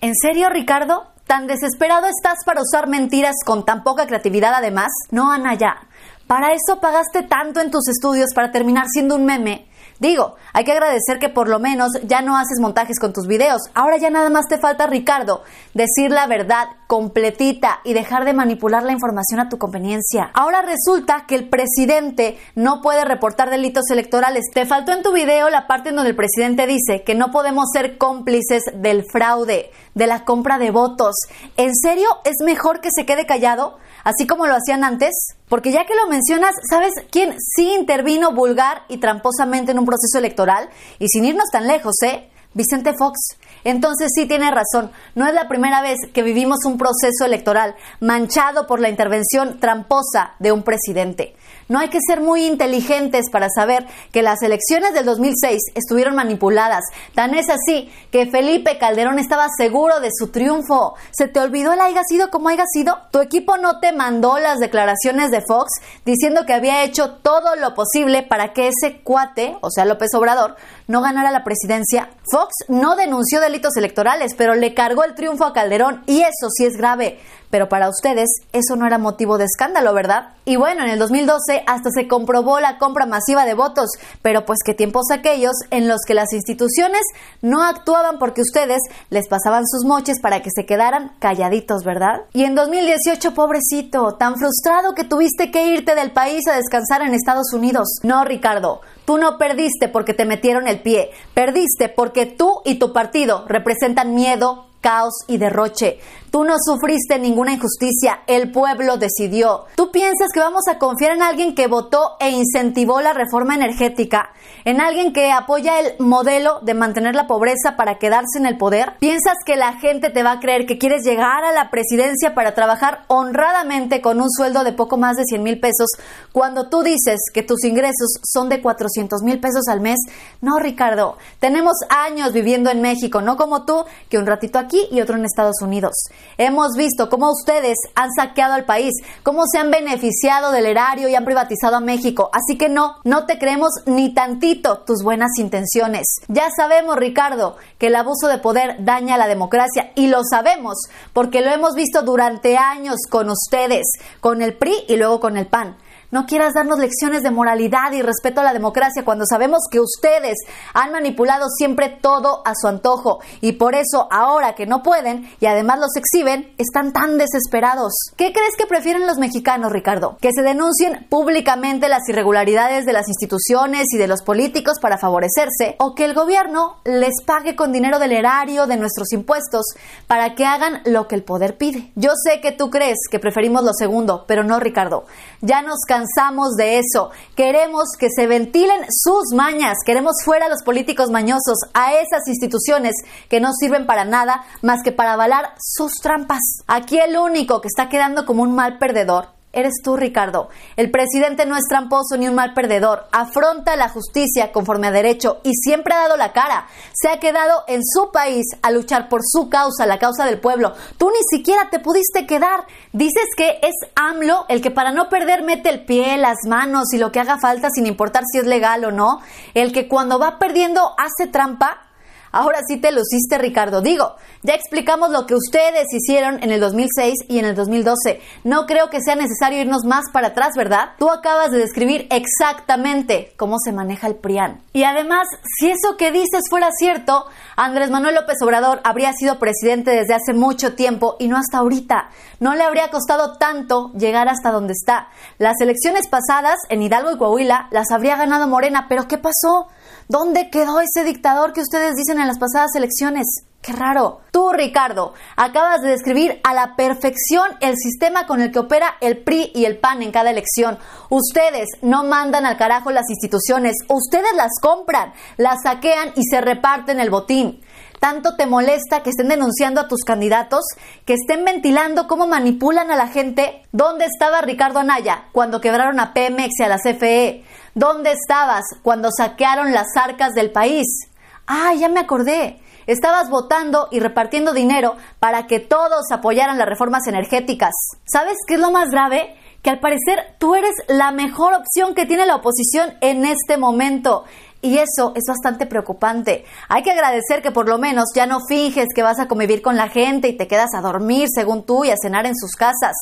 ¿En serio, Ricardo? ¿Tan desesperado estás para usar mentiras con tan poca creatividad además? No, Ana, ya. Para eso pagaste tanto en tus estudios para terminar siendo un meme Digo, hay que agradecer que por lo menos ya no haces montajes con tus videos. Ahora ya nada más te falta, Ricardo, decir la verdad completita y dejar de manipular la información a tu conveniencia. Ahora resulta que el presidente no puede reportar delitos electorales. Te faltó en tu video la parte en donde el presidente dice que no podemos ser cómplices del fraude, de la compra de votos. ¿En serio es mejor que se quede callado? así como lo hacían antes? Porque ya que lo mencionas, ¿sabes quién sí intervino vulgar y tramposamente en un proceso electoral? Y sin irnos tan lejos, ¿eh? Vicente Fox. Entonces sí tiene razón, no es la primera vez que vivimos un proceso electoral manchado por la intervención tramposa de un presidente. No hay que ser muy inteligentes para saber que las elecciones del 2006 estuvieron manipuladas. Tan es así que Felipe Calderón estaba seguro de su triunfo. ¿Se te olvidó el haya sido como haya sido? ¿Tu equipo no te mandó las declaraciones de Fox diciendo que había hecho todo lo posible para que ese cuate, o sea López Obrador, no ganara la presidencia? Fox no denunció delitos electorales, pero le cargó el triunfo a Calderón y eso sí es grave. Pero para ustedes eso no era motivo de escándalo, ¿verdad? Y bueno, en el 2012 hasta se comprobó la compra masiva de votos, pero pues qué tiempos aquellos en los que las instituciones no actuaban porque ustedes les pasaban sus moches para que se quedaran calladitos, ¿verdad? Y en 2018, pobrecito, tan frustrado que tuviste que irte del país a descansar en Estados Unidos. No, Ricardo, tú no perdiste porque te metieron el pie, perdiste porque tú y tu partido representan miedo, caos y derroche. Tú no sufriste ninguna injusticia, el pueblo decidió. ¿Tú piensas que vamos a confiar en alguien que votó e incentivó la reforma energética? ¿En alguien que apoya el modelo de mantener la pobreza para quedarse en el poder? ¿Piensas que la gente te va a creer que quieres llegar a la presidencia para trabajar honradamente con un sueldo de poco más de 100 mil pesos cuando tú dices que tus ingresos son de 400 mil pesos al mes? No, Ricardo, tenemos años viviendo en México, no como tú, que un ratito aquí y otro en Estados Unidos. Hemos visto cómo ustedes han saqueado al país, cómo se han beneficiado del erario y han privatizado a México. Así que no, no te creemos ni tantito tus buenas intenciones. Ya sabemos, Ricardo, que el abuso de poder daña la democracia y lo sabemos porque lo hemos visto durante años con ustedes, con el PRI y luego con el PAN. No quieras darnos lecciones de moralidad y respeto a la democracia cuando sabemos que ustedes han manipulado siempre todo a su antojo y por eso ahora que no pueden y además los exhiben, están tan desesperados. ¿Qué crees que prefieren los mexicanos, Ricardo? Que se denuncien públicamente las irregularidades de las instituciones y de los políticos para favorecerse o que el gobierno les pague con dinero del erario de nuestros impuestos para que hagan lo que el poder pide. Yo sé que tú crees que preferimos lo segundo, pero no, Ricardo. Ya nos cansamos de eso. Queremos que se ventilen sus mañas. Queremos fuera a los políticos mañosos, a esas instituciones que no sirven para nada más que para avalar sus trampas. Aquí el único que está quedando como un mal perdedor eres tú, Ricardo. El presidente no es tramposo ni un mal perdedor. Afronta la justicia conforme a derecho y siempre ha dado la cara. Se ha quedado en su país a luchar por su causa, la causa del pueblo. Tú ni siquiera te pudiste quedar. Dices que es AMLO el que para no perder mete el pie, las manos y lo que haga falta sin importar si es legal o no. El que cuando va perdiendo hace trampa Ahora sí te luciste, Ricardo. Digo, ya explicamos lo que ustedes hicieron en el 2006 y en el 2012. No creo que sea necesario irnos más para atrás, ¿verdad? Tú acabas de describir exactamente cómo se maneja el PRIAN. Y además, si eso que dices fuera cierto, Andrés Manuel López Obrador habría sido presidente desde hace mucho tiempo y no hasta ahorita. No le habría costado tanto llegar hasta donde está. Las elecciones pasadas en Hidalgo y Coahuila las habría ganado Morena, pero ¿qué pasó? ¿Dónde quedó ese dictador que ustedes dicen en las pasadas elecciones. Qué raro. Tú, Ricardo, acabas de describir a la perfección el sistema con el que opera el PRI y el PAN en cada elección. Ustedes no mandan al carajo las instituciones, ustedes las compran, las saquean y se reparten el botín. ¿Tanto te molesta que estén denunciando a tus candidatos? ¿Que estén ventilando cómo manipulan a la gente? ¿Dónde estaba Ricardo Anaya cuando quebraron a Pemex y a la CFE? ¿Dónde estabas cuando saquearon las arcas del país? Ah, ya me acordé. Estabas votando y repartiendo dinero para que todos apoyaran las reformas energéticas. ¿Sabes qué es lo más grave? Que al parecer tú eres la mejor opción que tiene la oposición en este momento. Y eso es bastante preocupante. Hay que agradecer que por lo menos ya no finges que vas a convivir con la gente y te quedas a dormir según tú y a cenar en sus casas.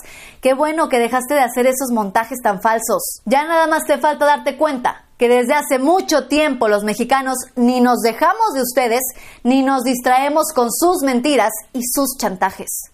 Qué bueno que dejaste de hacer esos montajes tan falsos. Ya nada más te falta darte cuenta que desde hace mucho tiempo los mexicanos ni nos dejamos de ustedes, ni nos distraemos con sus mentiras y sus chantajes.